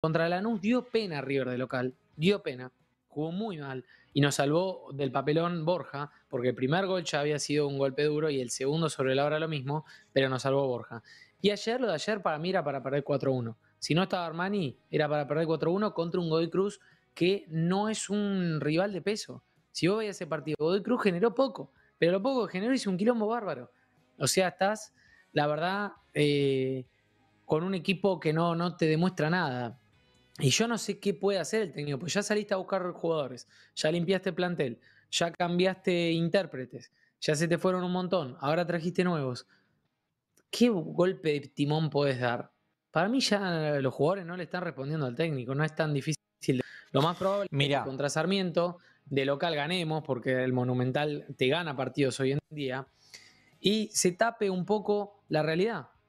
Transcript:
Contra Lanús dio pena River de local, dio pena, jugó muy mal y nos salvó del papelón Borja, porque el primer gol ya había sido un golpe duro y el segundo sobre la hora lo mismo, pero nos salvó Borja. Y ayer, lo de ayer para mí era para perder 4-1. Si no estaba Armani, era para perder 4-1 contra un Godoy Cruz que no es un rival de peso. Si vos veías ese partido, Godoy Cruz generó poco, pero lo poco que generó hizo un quilombo bárbaro. O sea, estás, la verdad, eh, con un equipo que no, no te demuestra nada. Y yo no sé qué puede hacer el técnico, pues ya saliste a buscar jugadores, ya limpiaste plantel, ya cambiaste intérpretes, ya se te fueron un montón, ahora trajiste nuevos. ¿Qué golpe de timón podés dar? Para mí ya los jugadores no le están respondiendo al técnico, no es tan difícil. Lo más probable es que contra Sarmiento de local ganemos, porque el Monumental te gana partidos hoy en día, y se tape un poco la realidad.